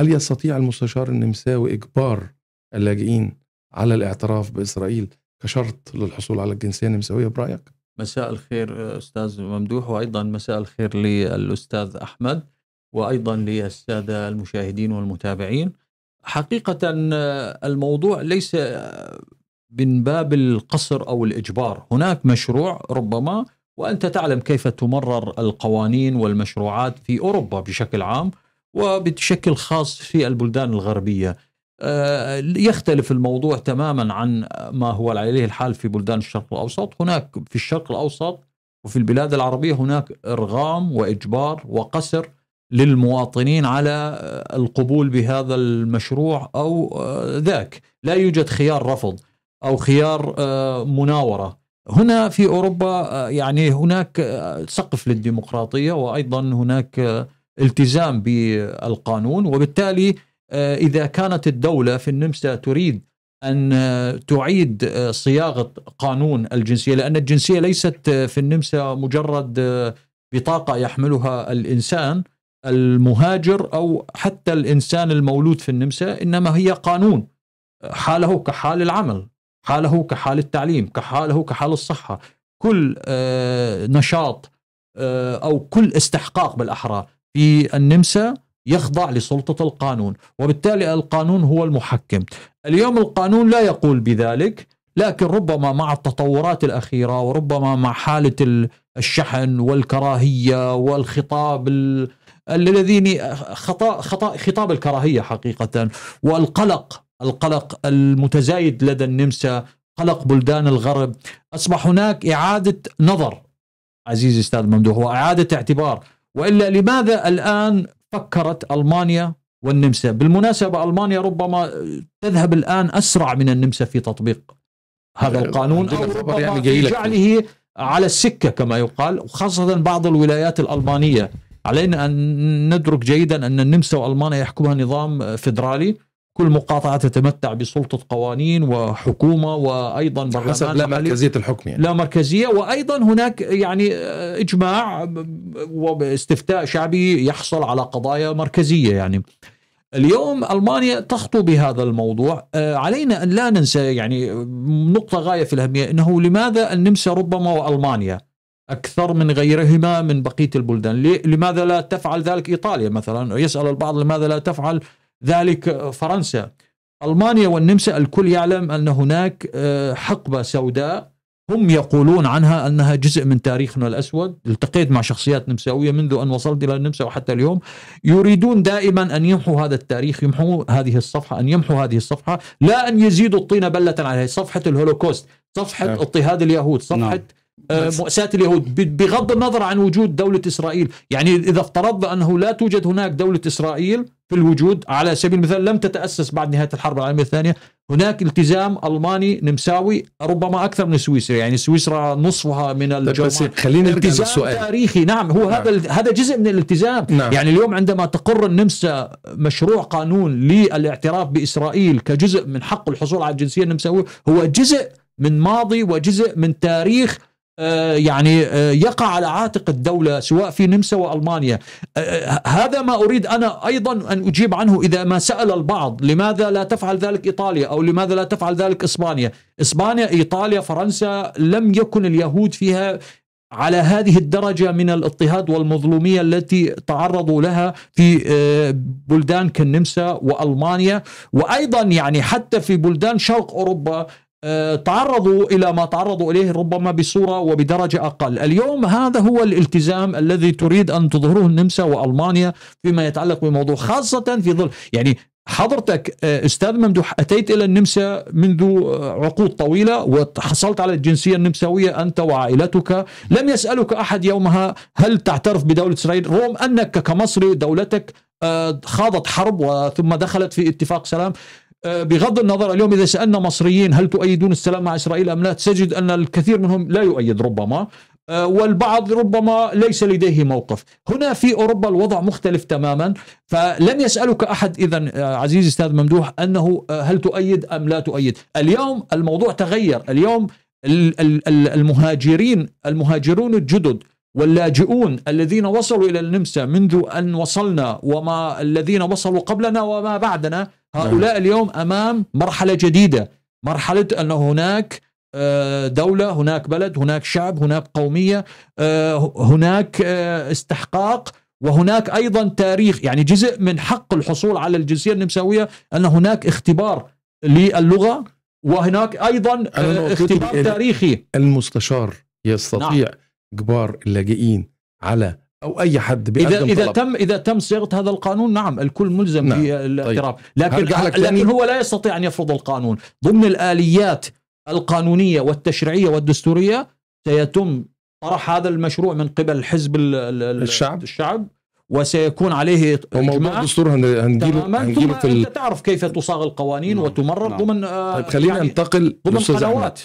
هل يستطيع المستشار النمساوي إجبار اللاجئين على الاعتراف بإسرائيل كشرط للحصول على الجنسية النمساوية برأيك؟ مساء الخير أستاذ ممدوح وأيضا مساء الخير للأستاذ أحمد وأيضا للسادة المشاهدين والمتابعين حقيقة الموضوع ليس من باب القصر أو الإجبار هناك مشروع ربما وأنت تعلم كيف تمرر القوانين والمشروعات في أوروبا بشكل عام وبشكل خاص في البلدان الغربية آه، يختلف الموضوع تماما عن ما هو عليه الحال في بلدان الشرق الأوسط هناك في الشرق الأوسط وفي البلاد العربية هناك إرغام وإجبار وقسر للمواطنين على القبول بهذا المشروع أو آه، ذاك لا يوجد خيار رفض أو خيار آه، مناورة هنا في أوروبا يعني هناك سقف للديمقراطية وأيضا هناك التزام بالقانون وبالتالي آه، اذا كانت الدوله في النمسا تريد ان آه، تعيد آه، صياغه قانون الجنسيه لان الجنسيه ليست في النمسا مجرد بطاقه يحملها الانسان المهاجر او حتى الانسان المولود في النمسا انما هي قانون حاله كحال العمل حاله كحال التعليم كحاله كحال الصحه كل نشاط او كل استحقاق بالاحرى في النمسا يخضع لسلطة القانون وبالتالي القانون هو المحكم اليوم القانون لا يقول بذلك لكن ربما مع التطورات الأخيرة وربما مع حالة الشحن والكراهية والخطاب الذين خطا خطا خطاب الكراهيه حقيقه والقلق القلق المتزايد لدى النمسا قلق بلدان الغرب اصبح هناك اعاده نظر عزيزي استاذ ممدوح واعاده اعتبار والا لماذا الان فكرت المانيا والنمسا بالمناسبه المانيا ربما تذهب الان اسرع من النمسا في تطبيق هذا القانون او ربما يعني في جعله على السكه كما يقال وخاصه بعض الولايات الالمانيه علينا ان ندرك جيدا ان النمسا والمانيا يحكمها نظام فيدرالي كل مقاطعة تتمتع بسلطة قوانين وحكومة وأيضا برلمان حسب لا مركزية الحكم يعني. لا مركزية وأيضا هناك يعني آه، إجماع واستفتاء شعبي يحصل على قضايا مركزية يعني اليوم المانيا تخطو بهذا الموضوع آه، علينا ان لا ننسى يعني نقطه غايه في الاهميه انه لماذا النمسا ربما والمانيا اكثر من غيرهما من بقيه البلدان لماذا لا تفعل ذلك ايطاليا مثلا يسال البعض لماذا لا تفعل ذلك فرنسا ألمانيا والنمسا الكل يعلم أن هناك آه، حقبة سوداء هم يقولون عنها أنها جزء من تاريخنا الأسود التقيت مع شخصيات نمساوية منذ أن وصلت إلى النمسا وحتى اليوم يريدون دائما أن يمحوا هذا التاريخ يمحوا هذه الصفحة أن يمحوا هذه الصفحة لا أن يزيدوا الطين بلة عليها صفحة الهولوكوست صفحة نعم. اضطهاد اليهود صفحة نعم. آه، مؤساة اليهود بغض النظر عن وجود دولة إسرائيل يعني إذا افترضنا أنه لا توجد هناك دولة إسرائيل في الوجود على سبيل المثال لم تتأسس بعد نهاية الحرب العالمية الثانية هناك التزام ألماني نمساوي ربما أكثر من سويسرا يعني سويسرا نصفها من طيب، الجمهور خلينا التزام تاريخي نعم هو نعم. هذا هذا جزء من الالتزام نعم. يعني اليوم عندما تقر النمسا مشروع قانون للاعتراف بإسرائيل كجزء من حق الحصول على الجنسية النمساوية هو جزء من ماضي وجزء من تاريخ آه، يعني آه، يقع على عاتق الدولة سواء في النمسا وألمانيا آه، هذا ما أريد أنا أيضا أن أجيب عنه إذا ما سأل البعض لماذا لا تفعل ذلك إيطاليا أو لماذا لا تفعل ذلك إسبانيا إسبانيا إيطاليا فرنسا لم يكن اليهود فيها على هذه الدرجة من الاضطهاد والمظلومية التي تعرضوا لها في بلدان كالنمسا وألمانيا وأيضا يعني حتى في بلدان شرق أوروبا آه، تعرضوا الى ما تعرضوا اليه ربما بصوره وبدرجه اقل، اليوم هذا هو الالتزام الذي تريد ان تظهره النمسا والمانيا فيما يتعلق بموضوع خاصه في ظل يعني حضرتك آه، استاذ ممدوح اتيت الى النمسا منذ آه، عقود طويله وحصلت على الجنسيه النمساويه انت وعائلتك، لم يسالك احد يومها هل تعترف بدوله اسرائيل رغم انك كمصري دولتك خاضت حرب وثم دخلت في اتفاق سلام آه، بغض النظر اليوم إذا سألنا مصريين هل تؤيدون السلام مع إسرائيل أم لا تجد أن الكثير منهم لا يؤيد ربما آه، والبعض ربما ليس لديه موقف هنا في أوروبا الوضع مختلف تماما فلن يسألك أحد إذا آه، عزيزي أستاذ ممدوح أنه هل تؤيد أم لا تؤيد اليوم الموضوع تغير اليوم المهاجرين المهاجرون الجدد واللاجئون الذين وصلوا إلى النمسا منذ أن وصلنا وما الذين وصلوا قبلنا وما بعدنا نعم. هؤلاء اليوم امام مرحله جديده مرحله ان هناك آه، دولة هناك بلد هناك شعب هناك قومية آه، هناك آه، استحقاق وهناك أيضا تاريخ يعني جزء من حق الحصول على الجنسية النمساوية أن هناك اختبار للغة وهناك أيضا اختبار تاريخي المستشار يستطيع نعم. إجبار اللاجئين على او اي حد بيقدم اذا اذا تم اذا تم صياغه هذا القانون نعم الكل ملزم نعم. بالاعتراف طيب. لكن لكن هو لا يستطيع ان يفرض القانون ضمن الاليات القانونيه والتشريعيه والدستوريه سيتم طرح هذا المشروع من قبل حزب الشعب الشعب وسيكون عليه وموضوع الدستور هنجيله هنجيله في انت تعرف كيف تصاغ القوانين نعم. وتمرر نعم. ضمن طيب آه، خلينا يعني ننتقل ضمن قنوات